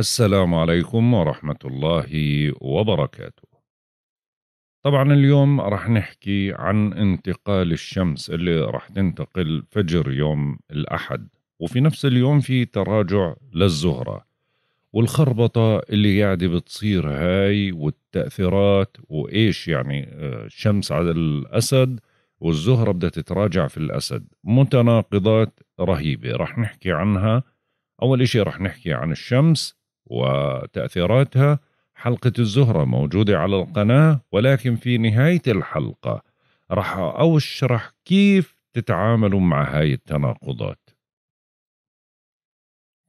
السلام عليكم ورحمة الله وبركاته طبعا اليوم رح نحكي عن انتقال الشمس اللي رح تنتقل فجر يوم الأحد وفي نفس اليوم في تراجع للزهرة والخربطة اللي قاعدة بتصير هاي والتأثيرات وإيش يعني آه، الشمس على الأسد والزهرة بدها تتراجع في الأسد متناقضات رهيبة رح نحكي عنها أول إشي رح نحكي عن الشمس وتأثيراتها حلقة الزهرة موجودة على القناة ولكن في نهاية الحلقة راح أشرح كيف تتعاملوا مع هاي التناقضات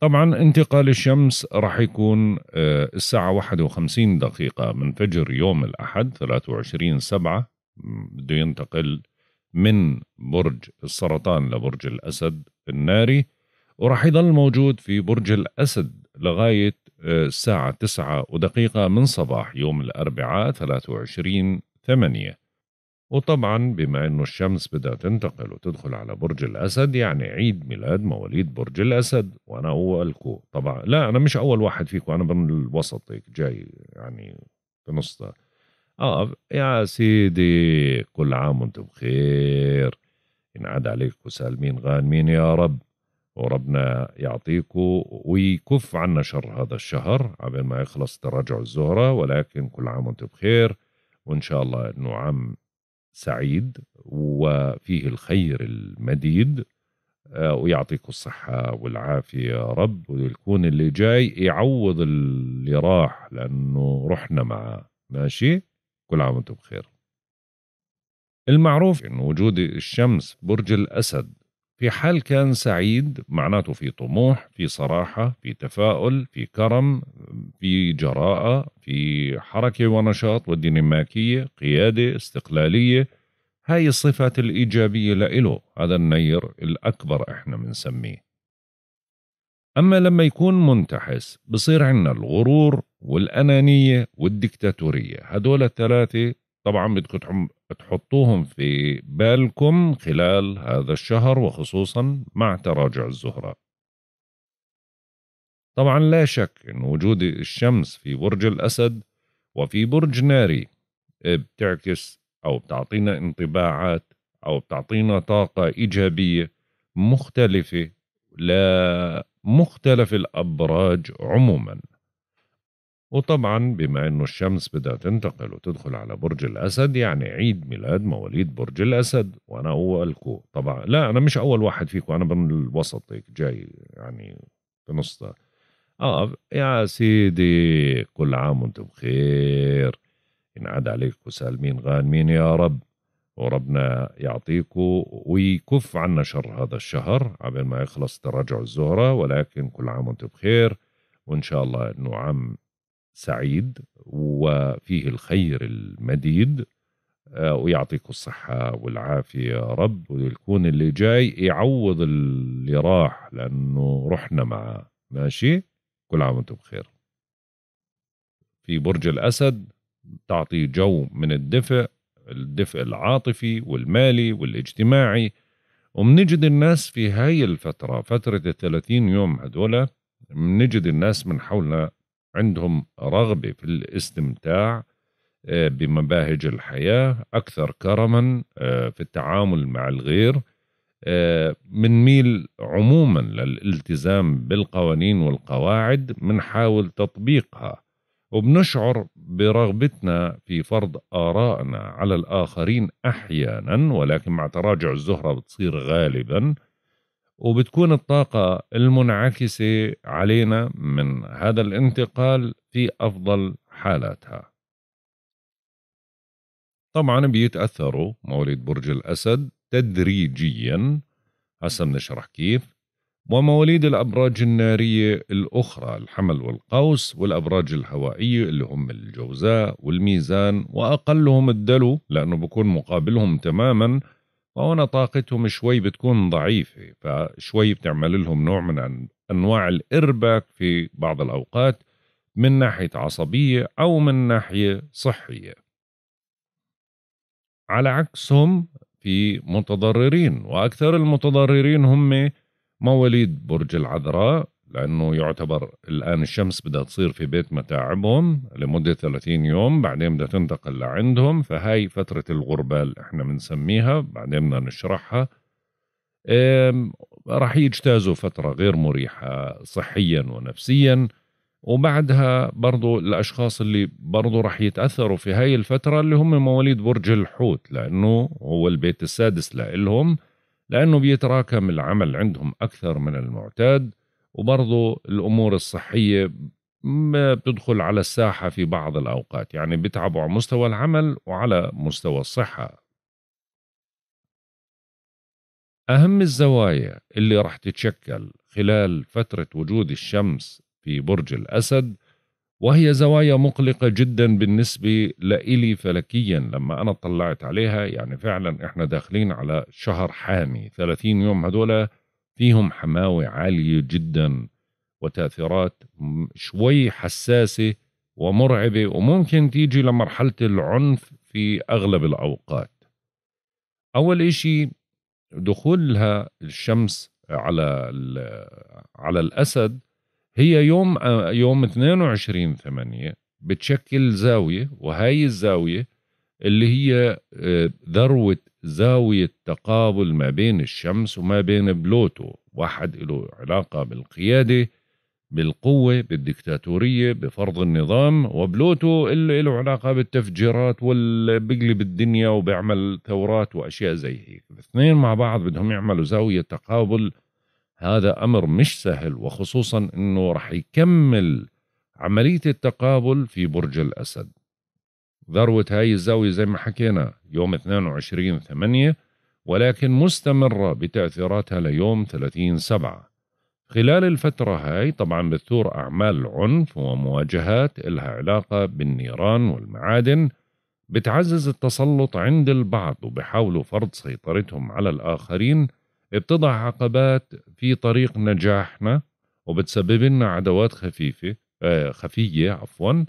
طبعا انتقال الشمس راح يكون آه، الساعة 51 دقيقة من فجر يوم الأحد 23 سبعة بده ينتقل من برج السرطان لبرج الأسد الناري وراح يضل موجود في برج الأسد لغاية الساعة تسعة ودقيقة من صباح يوم الأربعاء 23 ثمانية وطبعا بما أنه الشمس بدأت تنتقل وتدخل على برج الأسد يعني عيد ميلاد مواليد برج الأسد وأنا أولكو طبعا لا أنا مش أول واحد فيكم أنا من الوسط هيك جاي يعني في نص آه يا سيدي كل عام وأنتم بخير ينعاد عليك سالمين غانمين يا رب وربنا يعطيكم ويكف عنا شر هذا الشهر قبل ما يخلص تراجع الزهرة ولكن كل عام وانتم بخير وإن شاء الله أنه عام سعيد وفيه الخير المديد آه، ويعطيكم الصحة والعافية يا رب ويكون اللي جاي يعوض اللي راح لأنه رحنا معاه ماشي كل عام وانتم بخير المعروف أن وجود الشمس برج الأسد في حال كان سعيد معناته في طموح في صراحة في تفاؤل في كرم في جراءة في حركة ونشاط والديناميكية قيادة استقلالية هاي الصفات الإيجابية لإله هذا النير الأكبر إحنا بنسميه أما لما يكون منتحس بصير عندنا الغرور والأنانية والديكتاتورية هدول الثلاثة طبعا بدكم تحطوهم في بالكم خلال هذا الشهر وخصوصا مع تراجع الزهرة طبعا لا شك أن وجود الشمس في برج الأسد وفي برج ناري بتعكس أو بتعطينا انطباعات أو بتعطينا طاقة إيجابية مختلفة لمختلف الأبراج عموماً وطبعا بما انه الشمس بدأت تنتقل وتدخل على برج الأسد يعني عيد ميلاد مواليد برج الأسد وأنا أولكو طبعا لا أنا مش أول واحد فيكم أنا من الوسط هيك جاي يعني في نص آه يا سيدي كل عام وأنتم بخير ينعاد عليكم سالمين غانمين يا رب وربنا يعطيكم ويكف عنا شر هذا الشهر قبل ما يخلص تراجع الزهرة ولكن كل عام وانتم بخير وإن شاء الله إنه عام سعيد وفيه الخير المديد آه، ويعطيكم الصحة والعافية يا رب ويكون اللي جاي يعوض اللي راح لأنه رحنا معاه ماشي كل عام وانتم بخير في برج الأسد تعطي جو من الدفء الدفء العاطفي والمالي والاجتماعي ومنجد الناس في هاي الفترة فترة الثلاثين يوم هدول منجد الناس من حولنا عندهم رغبة في الاستمتاع آه، بمباهج الحياة أكثر كرما آه، في التعامل مع الغير بنميل آه، عموما للالتزام بالقوانين والقواعد بنحاول تطبيقها وبنشعر برغبتنا في فرض آرائنا على الآخرين أحيانا ولكن مع تراجع الزهرة بتصير غالبا وبتكون الطاقة المنعكسة علينا من هذا الانتقال في أفضل حالاتها طبعا بيتأثروا مواليد برج الأسد تدريجيا هسا بنشرح كيف ومواليد الأبراج النارية الأخرى الحمل والقوس والأبراج الهوائية اللي هم الجوزاء والميزان وأقلهم الدلو لأنه بكون مقابلهم تماما فهنا طاقتهم شوي بتكون ضعيفة فشوي بتعمل لهم نوع من أنواع الإرباك في بعض الأوقات من ناحية عصبية أو من ناحية صحية على عكسهم في متضررين وأكثر المتضررين هم مواليد برج العذراء لانه يعتبر الان الشمس بدها تصير في بيت متاعبهم لمده 30 يوم بعدين بدها تنتقل لعندهم فهاي فتره الغربه اللي احنا بنسميها بعدين بدنا نشرحها راح يجتازوا فتره غير مريحه صحيا ونفسيا وبعدها برضو الأشخاص اللي برضو راح يتأثروا في هاي الفترة اللي هم مواليد برج الحوت لأنه هو البيت السادس لهم لأنه بيتراكم العمل عندهم أكثر من المعتاد وبرضه الامور الصحيه ما بتدخل على الساحه في بعض الاوقات يعني بتعبوا على مستوى العمل وعلى مستوى الصحه اهم الزوايا اللي رح تتشكل خلال فتره وجود الشمس في برج الاسد وهي زوايا مقلقة جدا بالنسبة لإلي فلكيا لما أنا اطلعت عليها يعني فعلا إحنا داخلين على شهر حامي 30 يوم هدول فيهم حماوة عالية جدا وتأثيرات شوي حساسة ومرعبة وممكن تيجي لمرحلة العنف في أغلب الأوقات أول إشي دخولها الشمس على على الأسد هي يوم يوم 22 8 بتشكل زاوية وهاي الزاوية اللي هي آه، ذروة زاوية تقابل ما بين الشمس وما بين بلوتو واحد له علاقة بالقيادة بالقوة بالدكتاتورية بفرض النظام وبلوتو اللي له علاقة بالتفجيرات والبقلب الدنيا وبيعمل ثورات وأشياء زي هيك الاثنين مع بعض بدهم يعملوا زاوية تقابل هذا أمر مش سهل وخصوصا أنه رح يكمل عملية التقابل في برج الأسد ذروة هاي الزاوية زي ما حكينا يوم 22 8 ولكن مستمرة بتأثيراتها ليوم 30 7 خلال الفترة هاي طبعا بتثور أعمال العنف ومواجهات إلها علاقة بالنيران والمعادن بتعزز التسلط عند البعض وبحاولوا فرض سيطرتهم على الآخرين بتضع عقبات في طريق نجاحنا وبتسبب لنا عدوات خفيفة آه خفية عفواً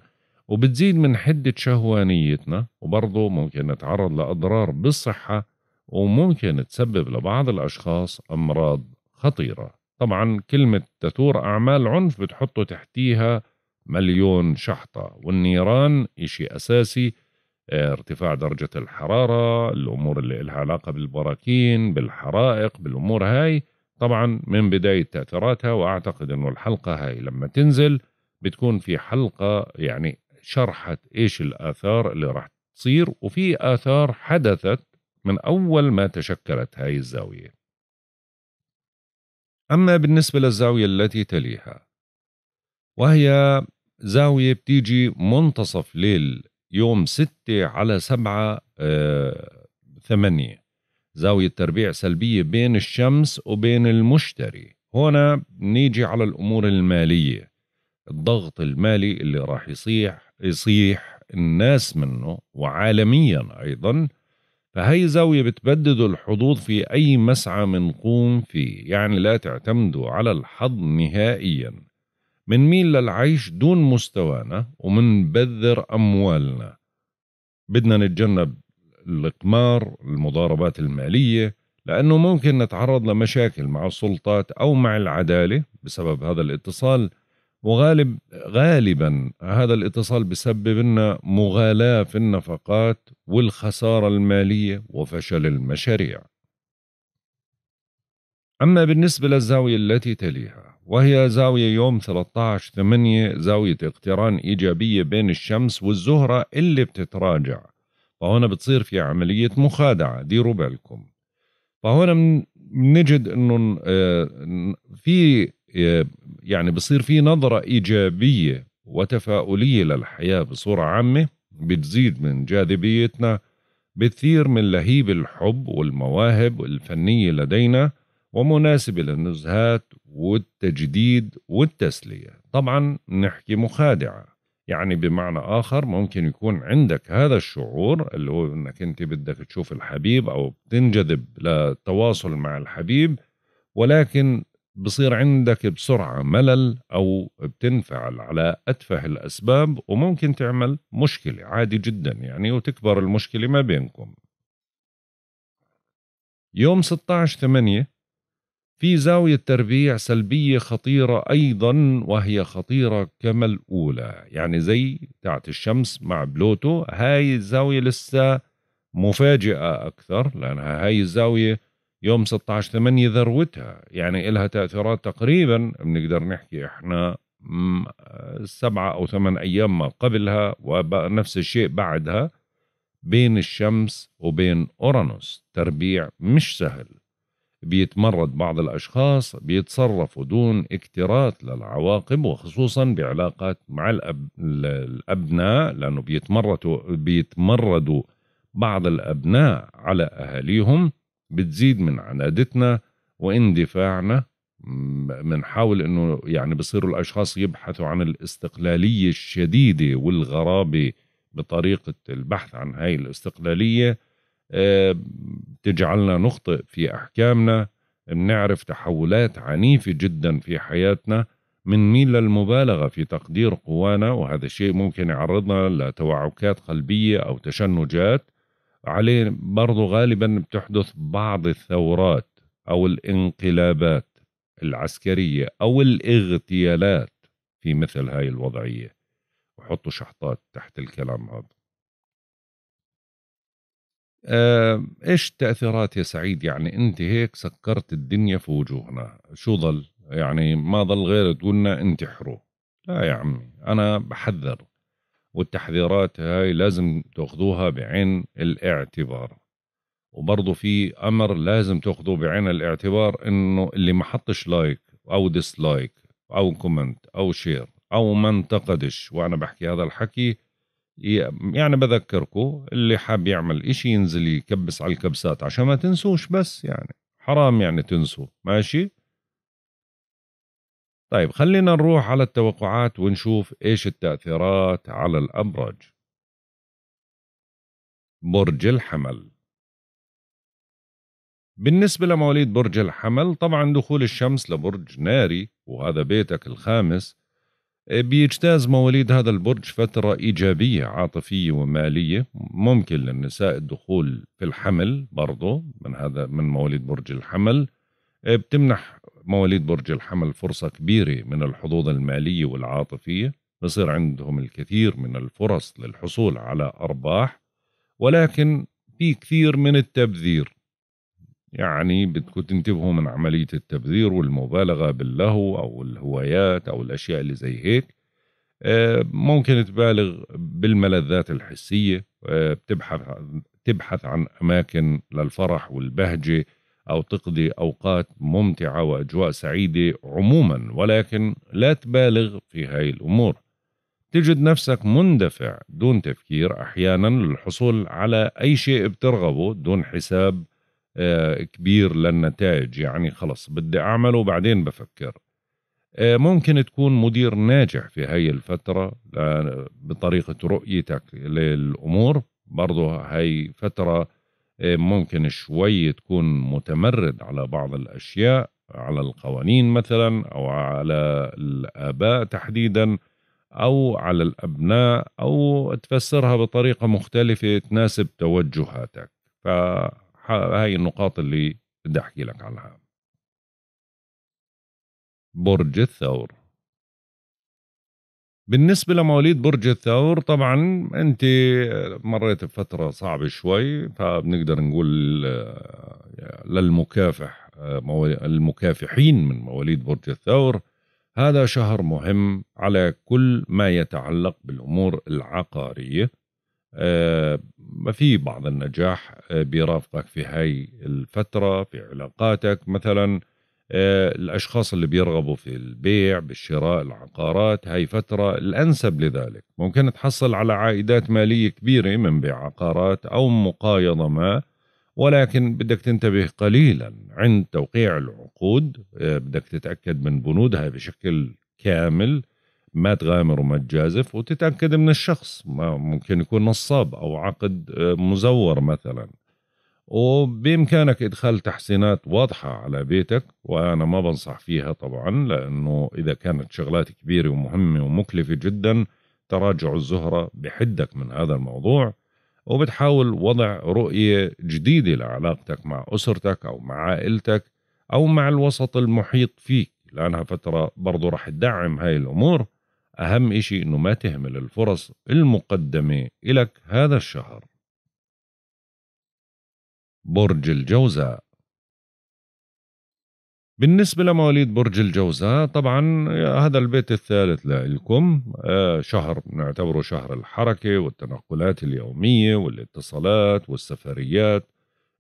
وبتزيد من حدة شهوانيتنا وبرضه ممكن نتعرض لأضرار بالصحة وممكن تسبب لبعض الأشخاص أمراض خطيرة طبعا كلمة تثور أعمال عنف بتحطوا تحتيها مليون شحطة والنيران إشي أساسي آه، ارتفاع درجة الحرارة الأمور اللي لها علاقة بالبراكين بالحرائق بالأمور هاي طبعا من بداية تأثيراتها وأعتقد أنه الحلقة هاي لما تنزل بتكون في حلقة يعني شرحت إيش الآثار اللي راح تصير وفي آثار حدثت من أول ما تشكلت هاي الزاوية أما بالنسبة للزاوية التي تليها وهي زاوية بتيجي منتصف ليل يوم ستة على سبعة آه ثمانية زاوية تربيع سلبية بين الشمس وبين المشتري هنا نيجي على الأمور المالية الضغط المالي اللي راح يصيح يصيح الناس منه وعالميا أيضا فهي زاوية بتبدد الحظوظ في أي مسعى منقوم فيه يعني لا تعتمدوا على الحظ نهائيا منميل للعيش دون مستوانا ومنبذر أموالنا بدنا نتجنب القمار المضاربات المالية لأنه ممكن نتعرض لمشاكل مع السلطات أو مع العدالة بسبب هذا الاتصال وغالب غالبا هذا الاتصال بسبب لنا مغالاة في النفقات والخسارة المالية وفشل المشاريع أما بالنسبة للزاوية التي تليها وهي زاوية يوم 13-8 زاوية اقتران إيجابية بين الشمس والزهرة اللي بتتراجع فهنا بتصير في عملية مخادعة ديروا بالكم فهنا بنجد انه آه، في إيه، يعني بصير في نظرة إيجابية وتفاؤلية للحياة بصورة عامة بتزيد من جاذبيتنا بتثير من لهيب الحب والمواهب الفنية لدينا ومناسبة للنزهات والتجديد والتسلية طبعا نحكي مخادعة يعني بمعنى آخر ممكن يكون عندك هذا الشعور اللي هو أنك أنت بدك تشوف الحبيب أو بتنجذب للتواصل مع الحبيب ولكن بصير عندك بسرعة ملل أو بتنفعل على أتفه الأسباب وممكن تعمل مشكلة عادي جدا يعني وتكبر المشكلة ما بينكم يوم 16 8 في زاوية تربيع سلبية خطيرة أيضا وهي خطيرة كما الأولى يعني زي تاعت الشمس مع بلوتو هاي الزاوية لسه مفاجئة أكثر لأنها هاي الزاوية يوم 16 8 ذروتها يعني إلها تأثيرات تقريبا بنقدر نحكي إحنا سبعة أو ثمان أيام ما قبلها ونفس الشيء بعدها بين الشمس وبين أورانوس تربيع مش سهل بيتمرد بعض الأشخاص بيتصرفوا دون اكتراث للعواقب وخصوصا بعلاقات مع الأب... الأبناء لأنه بيتمردوا بيتمردوا بعض الأبناء على أهاليهم بتزيد من عنادتنا واندفاعنا بنحاول انه يعني بصيروا الاشخاص يبحثوا عن الاستقلاليه الشديده والغرابه بطريقه البحث عن هاي الاستقلاليه بتجعلنا آه، نخطئ في احكامنا بنعرف تحولات عنيفه جدا في حياتنا بنميل للمبالغه في تقدير قوانا وهذا الشيء ممكن يعرضنا لتوعكات قلبيه او تشنجات عليه برضو غالبا بتحدث بعض الثورات أو الانقلابات العسكرية أو الاغتيالات في مثل هاي الوضعية وحطوا شحطات تحت الكلام هذا آه ايش التأثيرات يا سعيد يعني انت هيك سكرت الدنيا في وجوهنا شو ظل يعني ما ظل غير تقولنا انتحروا لا يا عمي انا بحذر والتحذيرات هاي لازم تاخذوها بعين الاعتبار وبرضه في امر لازم تاخذوه بعين الاعتبار انه اللي ما حطش لايك او ديسلايك او كومنت او شير او ما انتقدش وانا بحكي هذا الحكي يعني بذكركم اللي حاب يعمل اشي ينزل يكبس على الكبسات عشان ما تنسوش بس يعني حرام يعني تنسوا ماشي طيب خلينا نروح على التوقعات ونشوف ايش التأثيرات على الأبرج برج الحمل بالنسبة لمواليد برج الحمل طبعا دخول الشمس لبرج ناري وهذا بيتك الخامس آه، بيجتاز مواليد هذا البرج فترة إيجابية عاطفية ومالية ممكن للنساء الدخول في الحمل برضو من هذا من مواليد برج الحمل آه، بتمنح مواليد برج الحمل فرصة كبيرة من الحظوظ المالية والعاطفية بصير عندهم الكثير من الفرص للحصول على أرباح ولكن في كثير من التبذير يعني بدكم تنتبهوا من عملية التبذير والمبالغة باللهو أو الهوايات أو الأشياء اللي زي هيك آه، ممكن تبالغ بالملذات الحسية آه، بتبحث تبحث عن أماكن للفرح والبهجة أو تقضي أوقات ممتعة وأجواء سعيدة عموما ولكن لا تبالغ في هاي الأمور تجد نفسك مندفع دون تفكير أحيانا للحصول على أي شيء بترغبه دون حساب آه، كبير للنتائج يعني خلص بدي أعمله وبعدين بفكر آه، ممكن تكون مدير ناجح في هاي الفترة آه، بطريقة رؤيتك للأمور برضه هاي فترة آه، ممكن شوي تكون متمرد على بعض الأشياء على القوانين مثلا أو على الآباء تحديدا أو على الأبناء أو تفسرها بطريقة مختلفة تناسب توجهاتك فهاي النقاط اللي بدي أحكي لك عنها برج الثور بالنسبة لمواليد برج الثور طبعا أنت مريت بفترة صعبة شوي فبنقدر نقول آه، للمكافح آه، المكافحين من مواليد برج الثور هذا شهر مهم على كل ما يتعلق بالأمور العقارية آه، ما في بعض النجاح بيرافقك في هاي الفترة في علاقاتك مثلاً آه، الأشخاص اللي بيرغبوا في البيع بالشراء العقارات هاي فترة الأنسب لذلك ممكن تحصل على عائدات مالية كبيرة من بيع عقارات أو مقايضة ما ولكن بدك تنتبه قليلا عند توقيع العقود آه، بدك تتأكد من بنودها بشكل كامل ما تغامر وما تجازف وتتأكد من الشخص ما ممكن يكون نصاب أو عقد آه، مزور مثلا وبإمكانك إدخال تحسينات واضحة على بيتك وأنا ما بنصح فيها طبعا لأنه إذا كانت شغلات كبيرة ومهمة ومكلفة جدا تراجع الزهرة بحدك من هذا الموضوع وبتحاول وضع رؤية جديدة لعلاقتك مع أسرتك أو مع عائلتك أو مع الوسط المحيط فيك لأنها فترة برضو رح تدعم هاي الأمور أهم إشي أنه ما تهمل الفرص المقدمة إلك هذا الشهر برج الجوزاء بالنسبة لمواليد برج الجوزاء طبعا هذا البيت الثالث لكم آه، شهر نعتبره شهر الحركة والتنقلات اليومية والاتصالات والسفريات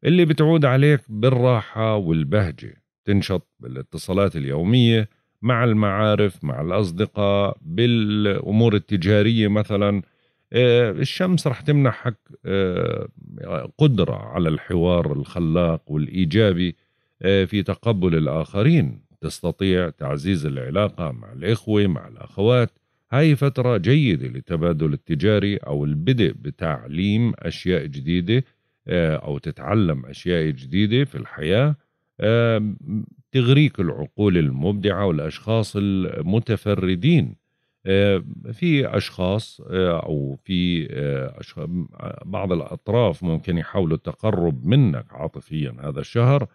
اللي بتعود عليك بالراحة والبهجة تنشط بالاتصالات اليومية مع المعارف مع الأصدقاء بالأمور التجارية مثلا آه، الشمس رح تمنحك آه، قدرة على الحوار الخلاق والإيجابي آه، في تقبل الآخرين تستطيع تعزيز العلاقة مع الإخوة مع الأخوات هاي فترة جيدة للتبادل التجاري أو البدء بتعليم أشياء جديدة أو تتعلم أشياء جديدة في الحياة تغريك العقول المبدعة والأشخاص المتفردين آه، في اشخاص آه، او في آه، بعض الاطراف ممكن يحاولوا التقرب منك عاطفيا هذا الشهر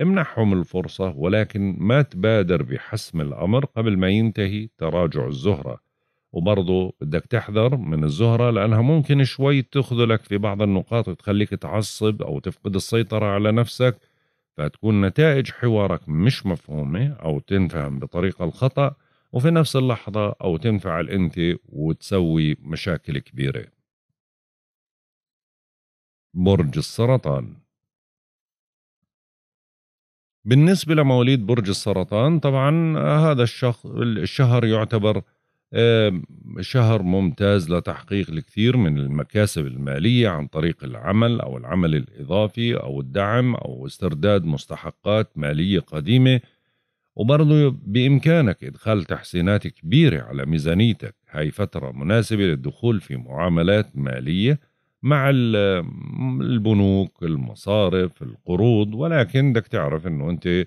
امنحهم الفرصه ولكن ما تبادر بحسم الامر قبل ما ينتهي تراجع الزهره وبرضه بدك تحذر من الزهره لانها ممكن شوي تخذلك في بعض النقاط وتخليك تعصب او تفقد السيطره على نفسك فتكون نتائج حوارك مش مفهومه او تنفهم بطريقه الخطا وفي نفس اللحظة أو تنفعل أنت وتسوي مشاكل كبيرة برج السرطان بالنسبة لمواليد برج السرطان طبعا آه، هذا الشخ... الشهر يعتبر شهر ممتاز لتحقيق الكثير من المكاسب المالية عن طريق العمل أو العمل الإضافي أو الدعم أو استرداد مستحقات مالية قديمة وبرضه بإمكانك إدخال تحسينات كبيرة على ميزانيتك هاي فترة مناسبة للدخول في معاملات مالية مع البنوك المصارف القروض ولكن بدك تعرف انه انت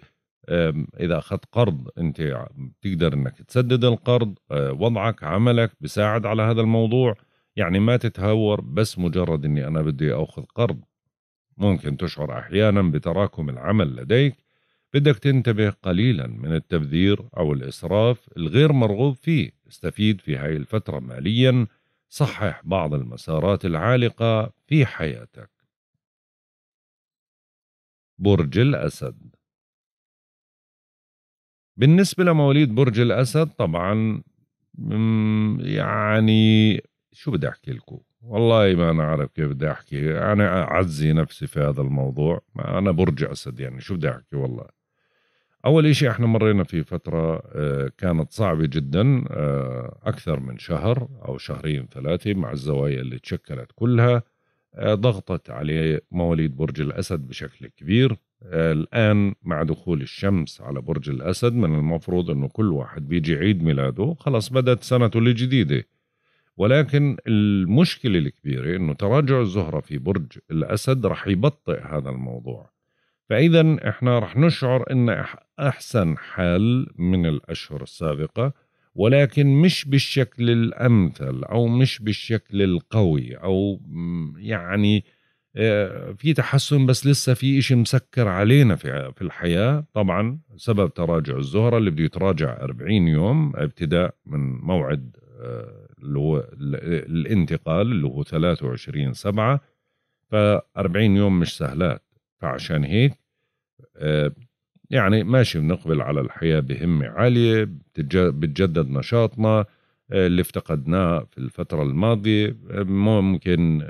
اذا اخذت قرض انت بتقدر انك تسدد القرض آه، وضعك عملك بساعد على هذا الموضوع يعني ما تتهور بس مجرد اني انا بدي اخذ قرض ممكن تشعر احيانا بتراكم العمل لديك بدك تنتبه قليلا من التبذير أو الإسراف الغير مرغوب فيه استفيد في هاي الفترة ماليا صحح بعض المسارات العالقة في حياتك برج الأسد بالنسبة لمواليد برج الأسد طبعا يعني شو بدي أحكي لكم والله ما أنا عارف كيف بدي أحكي أنا أعزي نفسي في هذا الموضوع ما أنا برج أسد يعني شو بدي أحكي والله اول إشي احنا مرينا في فتره آه، كانت صعبه جدا آه، اكثر من شهر او شهرين ثلاثه مع الزوايا اللي تشكلت كلها آه، ضغطت عليه مواليد برج الاسد بشكل كبير الان مع دخول الشمس على برج الاسد من المفروض انه كل واحد بيجي عيد ميلاده خلاص بدات سنته الجديده ولكن المشكله الكبيره انه تراجع الزهره في برج الاسد رح يبطئ هذا الموضوع فإذا إحنا رح نشعر أن أحسن حال من الأشهر السابقة ولكن مش بالشكل الأمثل أو مش بالشكل القوي أو يعني آه، في تحسن بس لسه في إشي مسكر علينا في في الحياة طبعا سبب تراجع الزهرة اللي بده يتراجع 40 يوم ابتداء من موعد آه، اللي هو الانتقال اللي هو 23 سبعة ف 40 يوم مش سهلات فعشان هيك آه، يعني ماشي بنقبل على الحياة بهمة عالية بتجدد نشاطنا آه، اللي افتقدناه في الفترة الماضية آه، ممكن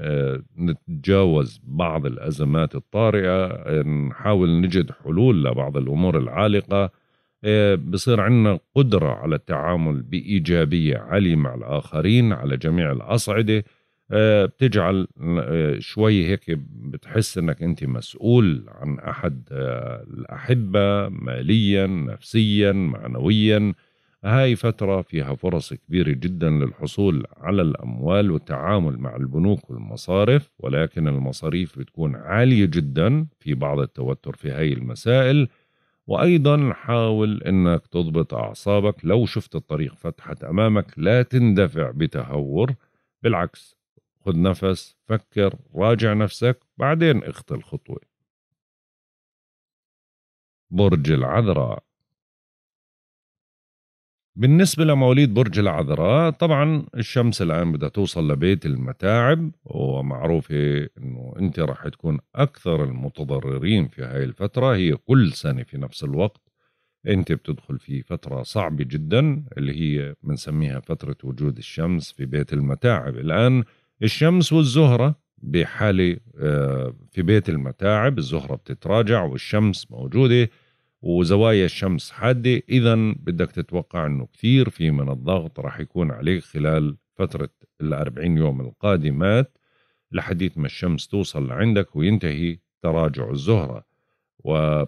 نتجاوز بعض الأزمات الطارئة نحاول نجد حلول لبعض الأمور العالقة بصير عندنا قدرة على التعامل بإيجابية عالية مع الآخرين على جميع الأصعدة آه، بتجعل آه، شوي هيك بتحس انك انت مسؤول عن احد آه، الاحبه ماليا نفسيا معنويا هاي فتره فيها فرص كبيره جدا للحصول على الاموال والتعامل مع البنوك والمصارف ولكن المصاريف بتكون عاليه جدا في بعض التوتر في هاي المسائل وايضا حاول انك تضبط اعصابك لو شفت الطريق فتحت امامك لا تندفع بتهور بالعكس خذ نفس فكر راجع نفسك بعدين اخت الخطوة برج العذراء بالنسبة لمواليد برج العذراء طبعا الشمس الآن بدها توصل لبيت المتاعب ومعروفة أنه أنت راح تكون أكثر المتضررين في هاي الفترة هي كل سنة في نفس الوقت أنت بتدخل في فترة صعبة جدا اللي هي بنسميها فترة وجود الشمس في بيت المتاعب الآن الشمس والزهرة بحالة آه، في بيت المتاعب الزهرة بتتراجع والشمس موجودة وزوايا الشمس حادة إذا بدك تتوقع أنه كثير في من الضغط راح يكون عليك خلال فترة الأربعين يوم القادمات لحديث ما الشمس توصل لعندك وينتهي تراجع الزهرة و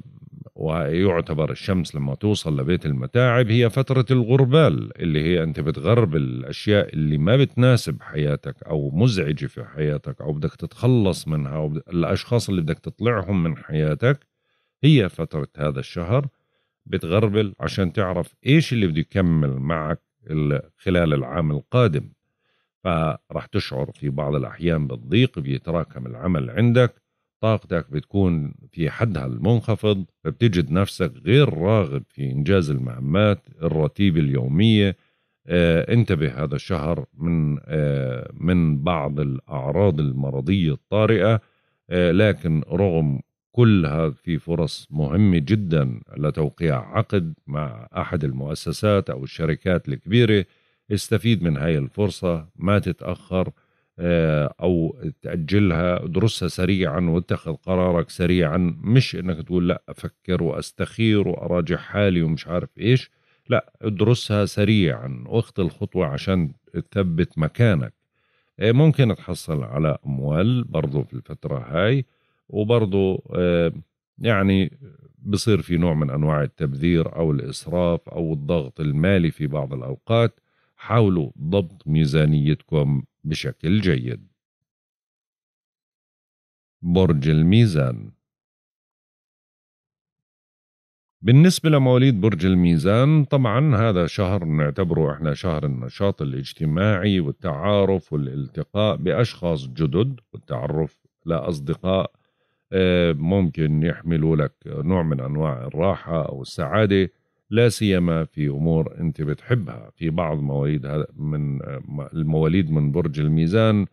ويعتبر الشمس لما توصل لبيت المتاعب هي فترة الغربال اللي هي أنت بتغرب الأشياء اللي ما بتناسب حياتك أو مزعجة في حياتك أو بدك تتخلص منها أو الأشخاص اللي بدك تطلعهم من حياتك هي فترة هذا الشهر بتغربل عشان تعرف إيش اللي بده يكمل معك خلال العام القادم فرح تشعر في بعض الأحيان بالضيق بيتراكم العمل عندك طاقتك بتكون في حدها المنخفض فبتجد نفسك غير راغب في إنجاز المهمات الرتيبة اليومية آه انتبه هذا الشهر من آه من بعض الأعراض المرضية الطارئة آه لكن رغم كلها في فرص مهمة جدا لتوقيع عقد مع أحد المؤسسات أو الشركات الكبيرة استفيد من هاي الفرصة ما تتأخر آه، او تاجلها ادرسها سريعا واتخذ قرارك سريعا مش انك تقول لا افكر واستخير واراجع حالي ومش عارف ايش لا ادرسها سريعا واخت الخطوه عشان تثبت مكانك آه، ممكن تحصل على اموال برضو في الفتره هاي وبرضو آه، يعني بصير في نوع من انواع التبذير او الاسراف او الضغط المالي في بعض الاوقات حاولوا ضبط ميزانيتكم بشكل جيد برج الميزان بالنسبة لمواليد برج الميزان طبعا هذا شهر نعتبره احنا شهر النشاط الاجتماعي والتعارف والالتقاء بأشخاص جدد والتعرف لأصدقاء آه، ممكن يحملوا لك نوع من أنواع الراحة أو السعادة لا سيما في امور انت بتحبها في بعض مواليد من المواليد من برج الميزان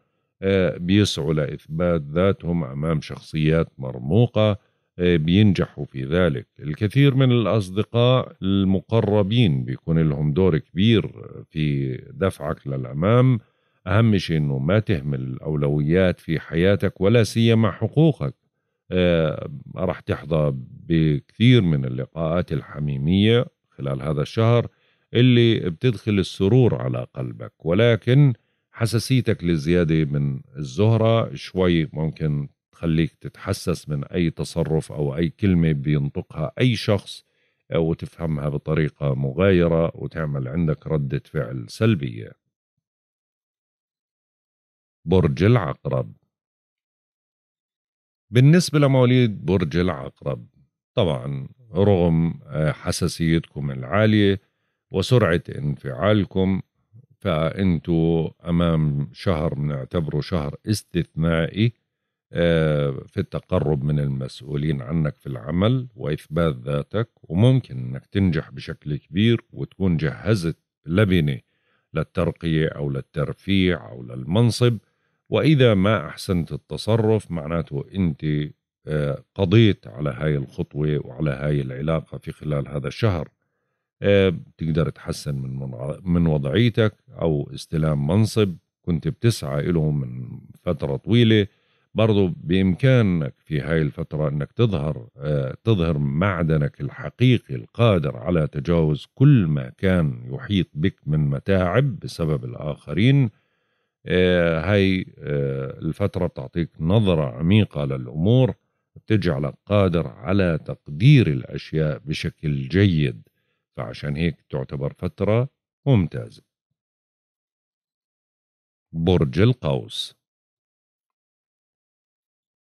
آه، بيسعوا لاثبات ذاتهم امام شخصيات مرموقه آه، بينجحوا في ذلك الكثير من الاصدقاء المقربين بيكون لهم دور كبير في دفعك للامام اهم شيء انه ما تهمل الاولويات في حياتك ولا سيما حقوقك آه، راح تحظى بكثير من اللقاءات الحميمية خلال هذا الشهر اللي بتدخل السرور على قلبك ولكن حساسيتك للزيادة من الزهرة شوي ممكن تخليك تتحسس من أي تصرف أو أي كلمة بينطقها أي شخص وتفهمها بطريقة مغايرة وتعمل عندك ردة فعل سلبية برج العقرب بالنسبة لمواليد برج العقرب طبعا رغم آه، حساسيتكم العالية وسرعة انفعالكم فأنتوا أمام شهر بنعتبره شهر استثنائي آه، في التقرب من المسؤولين عنك في العمل وإثبات ذاتك وممكن أنك تنجح بشكل كبير وتكون جهزت لبنة للترقية أو للترفيع أو للمنصب وإذا ما أحسنت التصرف معناته أنت آه، قضيت على هاي الخطوة وعلى هاي العلاقة في خلال هذا الشهر آه، بتقدر تحسن من من وضعيتك أو استلام منصب كنت بتسعى له من فترة طويلة برضو بإمكانك في هاي الفترة أنك تظهر آه، تظهر معدنك الحقيقي القادر على تجاوز كل ما كان يحيط بك من متاعب بسبب الآخرين هاي الفترة بتعطيك نظرة عميقة للأمور بتجعلك قادر على تقدير الأشياء بشكل جيد فعشان هيك تعتبر فترة ممتازة برج القوس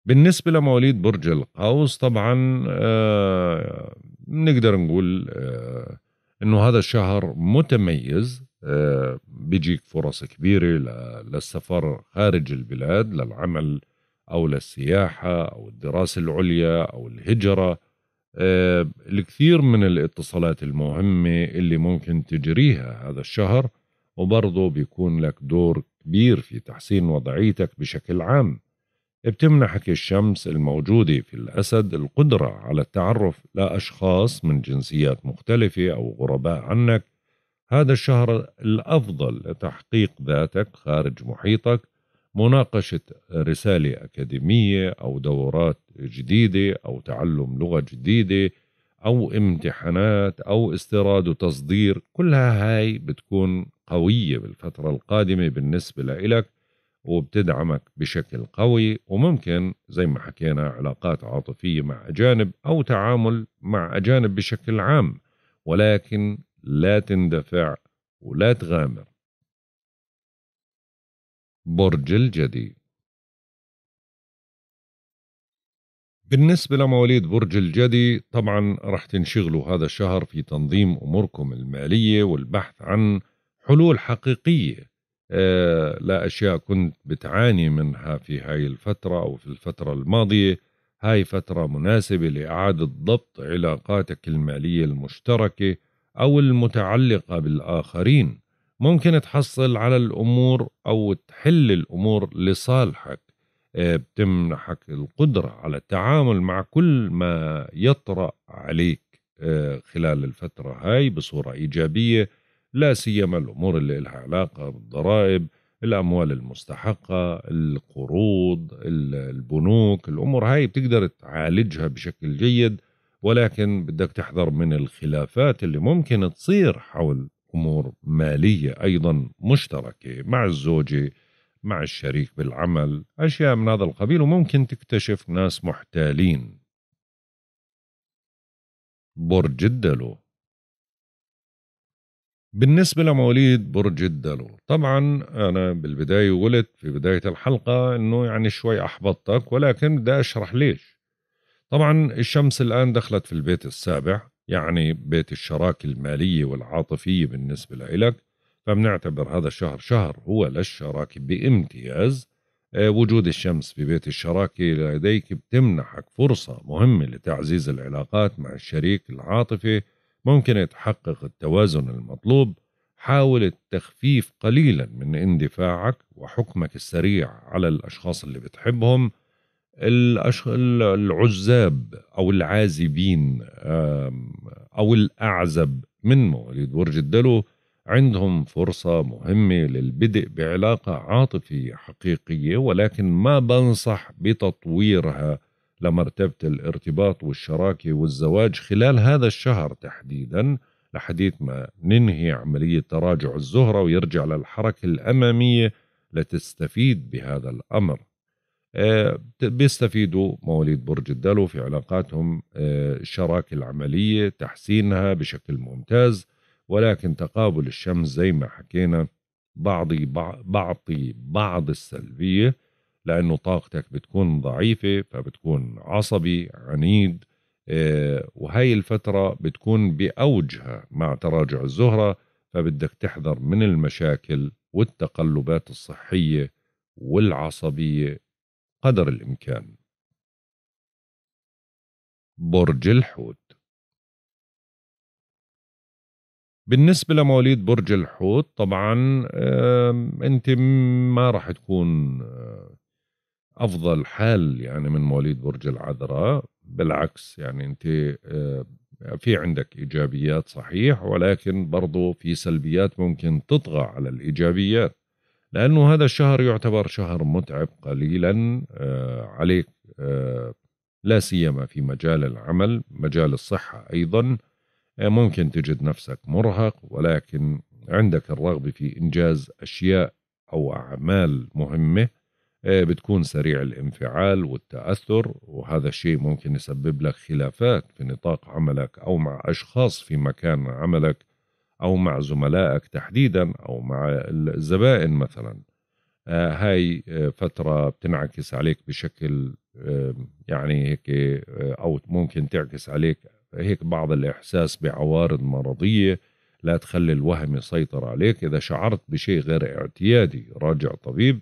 بالنسبة لمواليد برج القوس طبعا آه نقدر نقول آه انه هذا الشهر متميز آه بيجيك فرص كبيرة للسفر خارج البلاد للعمل أو للسياحة أو الدراسة العليا أو الهجرة آه، الكثير من الاتصالات المهمة اللي ممكن تجريها هذا الشهر وبرضه بيكون لك دور كبير في تحسين وضعيتك بشكل عام بتمنحك الشمس الموجودة في الأسد القدرة على التعرف لأشخاص من جنسيات مختلفة أو غرباء عنك هذا الشهر الأفضل لتحقيق ذاتك خارج محيطك مناقشة رسالة أكاديمية أو دورات جديدة أو تعلم لغة جديدة أو امتحانات أو استيراد وتصدير كلها هاي بتكون قوية بالفترة القادمة بالنسبة لإلك وبتدعمك بشكل قوي وممكن زي ما حكينا علاقات عاطفية مع أجانب أو تعامل مع أجانب بشكل عام ولكن لا تندفع ولا تغامر برج الجدي بالنسبة لمواليد برج الجدي طبعا رح تنشغلوا هذا الشهر في تنظيم أموركم المالية والبحث عن حلول حقيقية آه لأشياء كنت بتعاني منها في هاي الفترة أو في الفترة الماضية هاي فترة مناسبة لإعادة ضبط علاقاتك المالية المشتركة أو المتعلقة بالآخرين ممكن تحصل على الامور او تحل الامور لصالحك آه، بتمنحك القدره على التعامل مع كل ما يطرا عليك آه، خلال الفتره هاي بصوره ايجابيه لا سيما الامور اللي لها علاقه بالضرائب الاموال المستحقه القروض البنوك الامور هاي بتقدر تعالجها بشكل جيد ولكن بدك تحذر من الخلافات اللي ممكن تصير حول أمور مالية أيضا مشتركة مع الزوجة مع الشريك بالعمل أشياء من هذا القبيل وممكن تكتشف ناس محتالين برج الدلو بالنسبة لمواليد برج الدلو طبعا أنا بالبداية قلت في بداية الحلقة أنه يعني شوي أحبطتك ولكن بدي أشرح ليش طبعا الشمس الآن دخلت في البيت السابع يعني بيت الشراكة المالية والعاطفية بالنسبة لإلك فبنعتبر هذا الشهر شهر هو للشراكة بامتياز آه، وجود الشمس في بيت الشراكة لديك بتمنحك فرصة مهمة لتعزيز العلاقات مع الشريك العاطفي ممكن تحقق التوازن المطلوب حاول التخفيف قليلا من اندفاعك وحكمك السريع على الأشخاص اللي بتحبهم العزاب او العازبين او الاعزب من مواليد برج الدلو عندهم فرصة مهمة للبدء بعلاقة عاطفية حقيقية ولكن ما بنصح بتطويرها لمرتبة الارتباط والشراكة والزواج خلال هذا الشهر تحديدا لحديث ما ننهي عملية تراجع الزهرة ويرجع للحركة الأمامية لتستفيد بهذا الأمر آه، بيستفيدوا مواليد برج الدلو في علاقاتهم الشراكة آه، العملية تحسينها بشكل ممتاز ولكن تقابل الشمس زي ما حكينا بعضي بعطي بعض السلبية لأنه طاقتك بتكون ضعيفة فبتكون عصبي عنيد آه، وهي الفترة بتكون بأوجها مع تراجع الزهرة فبدك تحذر من المشاكل والتقلبات الصحية والعصبية قدر الإمكان برج الحوت بالنسبة لمواليد برج الحوت طبعا أنت ما راح تكون آه، أفضل حال يعني من مواليد برج العذراء بالعكس يعني أنت آه، في عندك إيجابيات صحيح ولكن برضو في سلبيات ممكن تطغى على الإيجابيات لأنه هذا الشهر يعتبر شهر متعب قليلا آه، عليك آه، لا سيما في مجال العمل مجال الصحة أيضا آه، ممكن تجد نفسك مرهق ولكن عندك الرغبة في إنجاز أشياء أو أعمال مهمة بتكون سريع الانفعال والتأثر وهذا الشيء ممكن يسبب لك خلافات في نطاق عملك أو مع أشخاص في مكان عملك أو مع زملائك تحديدا أو مع الزبائن مثلا آه، هاي آه، فترة بتنعكس عليك بشكل يعني هيك آه، أو ممكن تعكس عليك هيك بعض الإحساس بعوارض مرضية لا تخلي الوهم يسيطر عليك إذا شعرت بشيء غير اعتيادي راجع طبيب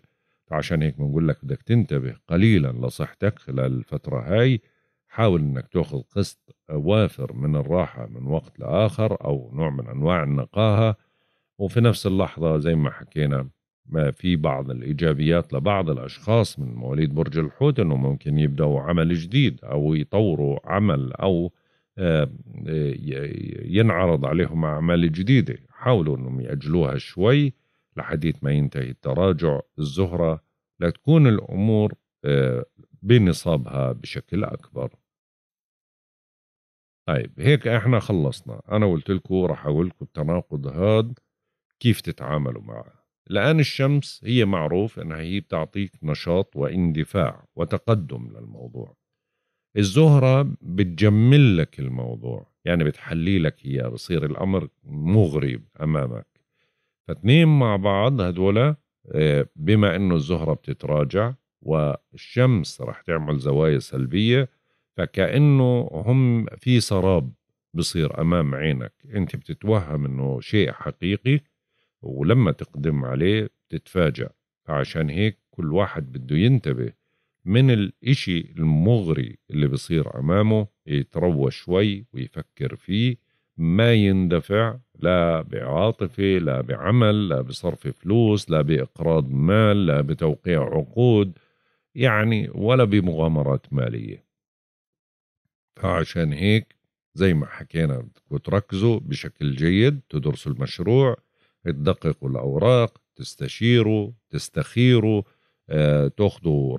عشان هيك بنقول لك بدك تنتبه قليلا لصحتك خلال الفترة هاي حاول انك تاخذ قسط وافر من الراحه من وقت لاخر او نوع من انواع النقاهه وفي نفس اللحظه زي ما حكينا ما في بعض الايجابيات لبعض الاشخاص من مواليد برج الحوت انه ممكن يبداوا عمل جديد او يطوروا عمل او آه، ينعرض عليهم اعمال جديده حاولوا انهم ياجلوها شوي لحديث ما ينتهي التراجع الزهره لتكون الامور آه، بنصابها بشكل أكبر طيب هيك احنا خلصنا أنا قلت لكم راح أقول لكم التناقض هذا كيف تتعاملوا معه لأن الشمس هي معروف أنها هي بتعطيك نشاط واندفاع وتقدم للموضوع الزهرة بتجمل لك الموضوع يعني بتحلي لك إياه بصير الأمر مغري أمامك فاتنين مع بعض هدول آه، بما أنه الزهرة بتتراجع والشمس رح تعمل زوايا سلبية فكأنه هم في سراب بصير أمام عينك أنت بتتوهم أنه شيء حقيقي ولما تقدم عليه بتتفاجأ فعشان هيك كل واحد بده ينتبه من الإشي المغري اللي بصير أمامه يتروى شوي ويفكر فيه ما يندفع لا بعاطفة لا بعمل لا بصرف فلوس لا بإقراض مال لا بتوقيع عقود يعني ولا بمغامرات مالية فعشان هيك زي ما حكينا بدكم تركزوا بشكل جيد تدرسوا المشروع تدققوا الأوراق تستشيروا تستخيروا آه،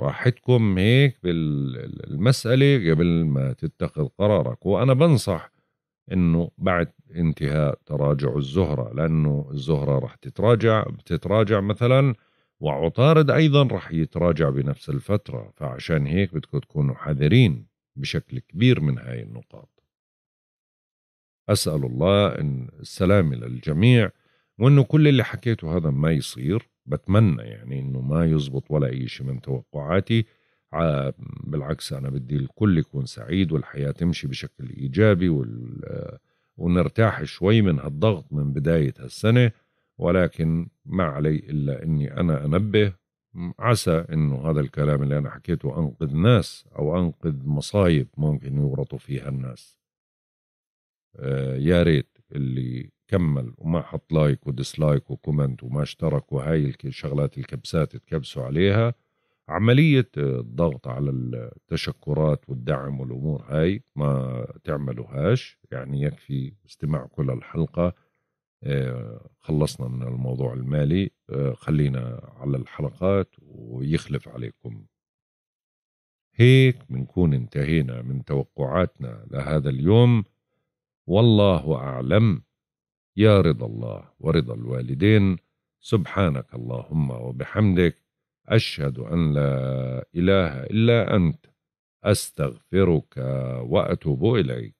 راحتكم هيك بالمسألة قبل ما تتخذ قرارك وأنا بنصح انه بعد انتهاء تراجع الزهرة لانه الزهرة رح تتراجع بتتراجع مثلا وعطارد أيضا رح يتراجع بنفس الفترة فعشان هيك بدكم تكونوا حذرين بشكل كبير من هاي النقاط أسأل الله أن السلامة للجميع وأنه كل اللي حكيته هذا ما يصير بتمنى يعني أنه ما يزبط ولا أي شيء من توقعاتي بالعكس أنا بدي الكل يكون سعيد والحياة تمشي بشكل إيجابي وال... ونرتاح شوي من هالضغط من بداية هالسنة ولكن ما علي إلا أني أنا أنبه عسى أنه هذا الكلام اللي أنا حكيته أنقذ ناس أو أنقذ مصايب ممكن يورطوا فيها الناس آه، يا ريت اللي كمل وما حط لايك وديسلايك وكومنت وما اشترك وهاي الشغلات الكبسات تكبسوا عليها عملية آه، الضغط على التشكرات والدعم والأمور هاي ما تعملوهاش يعني يكفي استماع كل الحلقة آه، خلصنا من الموضوع المالي آه، خلينا على الحلقات ويخلف عليكم هيك بنكون انتهينا من توقعاتنا لهذا اليوم والله أعلم يا رضا الله ورضا الوالدين سبحانك اللهم وبحمدك أشهد أن لا إله إلا أنت أستغفرك وأتوب إليك